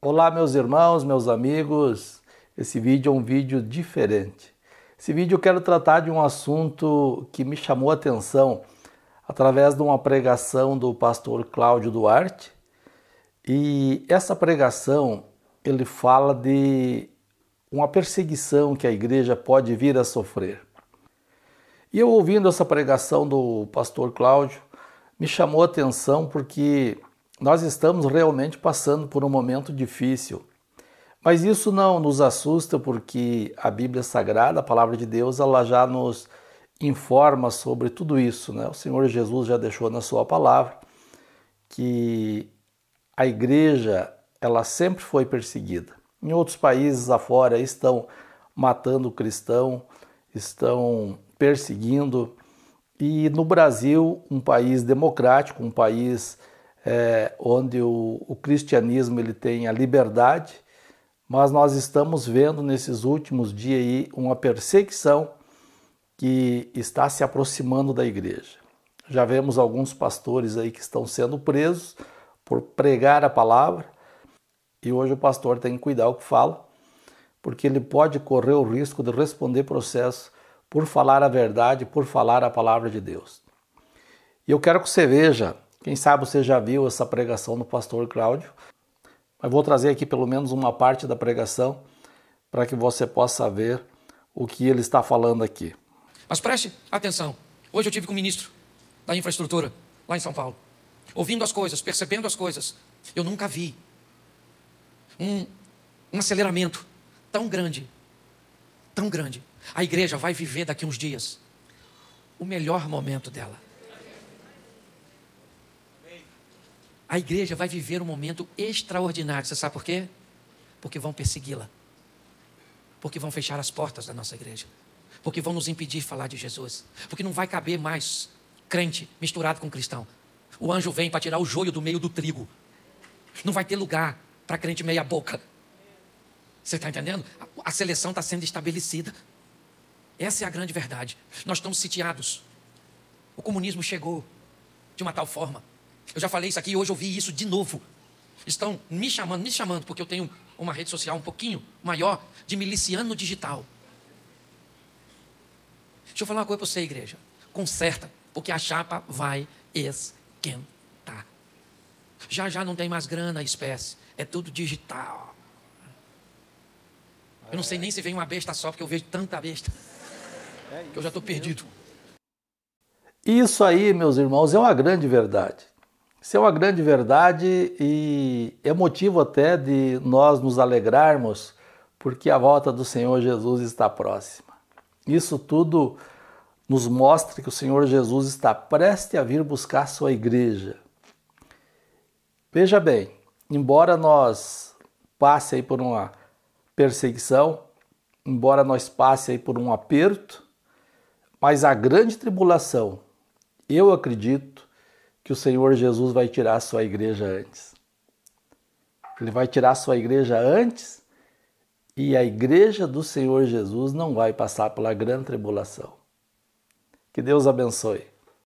Olá, meus irmãos, meus amigos. Esse vídeo é um vídeo diferente. Esse vídeo eu quero tratar de um assunto que me chamou a atenção através de uma pregação do pastor Cláudio Duarte. E essa pregação, ele fala de uma perseguição que a igreja pode vir a sofrer. E eu ouvindo essa pregação do pastor Cláudio, me chamou a atenção porque nós estamos realmente passando por um momento difícil. Mas isso não nos assusta porque a Bíblia Sagrada, a palavra de Deus, ela já nos informa sobre tudo isso, né? O Senhor Jesus já deixou na sua palavra que a igreja, ela sempre foi perseguida. Em outros países afora estão matando o cristão, estão perseguindo. E no Brasil, um país democrático, um país é, onde o, o cristianismo ele tem a liberdade, mas nós estamos vendo nesses últimos dias aí uma perseguição que está se aproximando da igreja. Já vemos alguns pastores aí que estão sendo presos por pregar a palavra. E hoje o pastor tem que cuidar o que fala, porque ele pode correr o risco de responder processo por falar a verdade, por falar a palavra de Deus. E eu quero que você veja quem sabe você já viu essa pregação do pastor Cláudio, mas vou trazer aqui pelo menos uma parte da pregação para que você possa ver o que ele está falando aqui. Mas preste atenção. Hoje eu tive com o ministro da infraestrutura lá em São Paulo, ouvindo as coisas, percebendo as coisas. Eu nunca vi um, um aceleramento tão grande, tão grande. A igreja vai viver daqui uns dias o melhor momento dela. a igreja vai viver um momento extraordinário. Você sabe por quê? Porque vão persegui-la. Porque vão fechar as portas da nossa igreja. Porque vão nos impedir de falar de Jesus. Porque não vai caber mais crente misturado com cristão. O anjo vem para tirar o joio do meio do trigo. Não vai ter lugar para crente meia-boca. Você está entendendo? A seleção está sendo estabelecida. Essa é a grande verdade. Nós estamos sitiados. O comunismo chegou de uma tal forma eu já falei isso aqui e hoje eu vi isso de novo. Estão me chamando, me chamando, porque eu tenho uma rede social um pouquinho maior de miliciano digital. Deixa eu falar uma coisa para você, igreja. Conserta, porque a chapa vai esquentar. Já já não tem mais grana, espécie. É tudo digital. Eu não sei nem se vem uma besta só, porque eu vejo tanta besta. É que eu já estou perdido. Isso aí, meus irmãos, é uma grande verdade. Isso é uma grande verdade e é motivo até de nós nos alegrarmos, porque a volta do Senhor Jesus está próxima. Isso tudo nos mostra que o Senhor Jesus está prestes a vir buscar sua igreja. Veja bem, embora nós passe aí por uma perseguição, embora nós passe aí por um aperto, mas a grande tribulação, eu acredito, que o Senhor Jesus vai tirar a sua igreja antes. Ele vai tirar a sua igreja antes e a igreja do Senhor Jesus não vai passar pela grande tribulação. Que Deus abençoe.